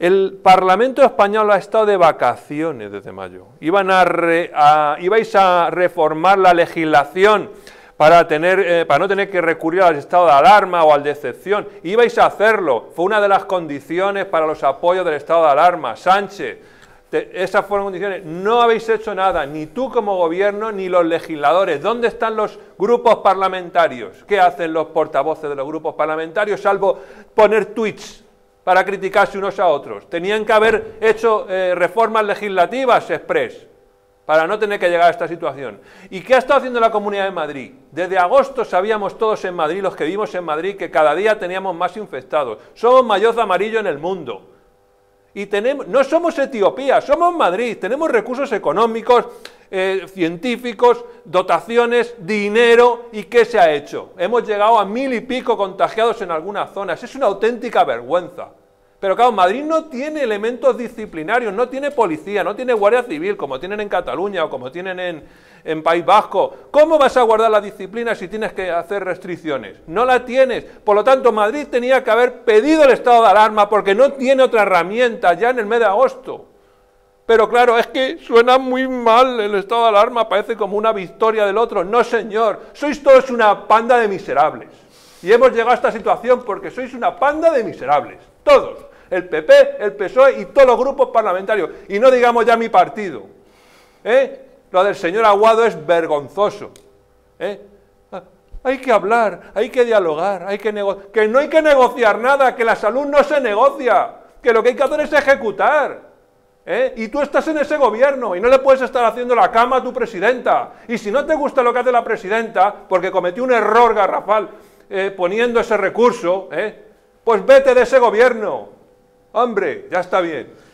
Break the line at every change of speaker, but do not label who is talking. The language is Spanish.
El Parlamento español ha estado de vacaciones desde mayo. Iban a, ibais a reformar la legislación para, tener, eh, para no tener que recurrir al estado de alarma o al de excepción. Ibais a hacerlo. Fue una de las condiciones para los apoyos del estado de alarma. Sánchez, esas fueron condiciones. No habéis hecho nada, ni tú como gobierno, ni los legisladores. ¿Dónde están los grupos parlamentarios? ¿Qué hacen los portavoces de los grupos parlamentarios, salvo poner tweets para criticarse unos a otros. Tenían que haber hecho eh, reformas legislativas express para no tener que llegar a esta situación. ¿Y qué ha estado haciendo la Comunidad de Madrid? Desde agosto sabíamos todos en Madrid, los que vivimos en Madrid, que cada día teníamos más infectados. Somos mayor amarillo en el mundo. Y tenemos, no somos Etiopía, somos Madrid, tenemos recursos económicos, eh, científicos, dotaciones, dinero. ¿Y qué se ha hecho? Hemos llegado a mil y pico contagiados en algunas zonas. Es una auténtica vergüenza. Pero claro, Madrid no tiene elementos disciplinarios, no tiene policía, no tiene guardia civil, como tienen en Cataluña o como tienen en, en, País Vasco. ¿Cómo vas a guardar la disciplina si tienes que hacer restricciones? No la tienes. Por lo tanto, Madrid tenía que haber pedido el estado de alarma porque no tiene otra herramienta ya en el mes de agosto. Pero claro, es que suena muy mal el estado de alarma, parece como una victoria del otro. No, señor, sois todos una panda de miserables. Y hemos llegado a esta situación porque sois una panda de miserables, todos, el PP, el PSOE y todos los grupos parlamentarios, y no digamos ya mi partido. ¿Eh? Lo del señor Aguado es vergonzoso. ¿Eh? Ah, hay que hablar, hay que dialogar, hay que negociar. Que no hay que negociar nada, que la salud no se negocia, que lo que hay que hacer es ejecutar. ¿Eh? Y tú estás en ese gobierno y no le puedes estar haciendo la cama a tu presidenta. Y si no te gusta lo que hace la presidenta, porque cometió un error garrafal, eh, poniendo ese recurso, eh, pues vete de ese gobierno. Hombre, ya está bien.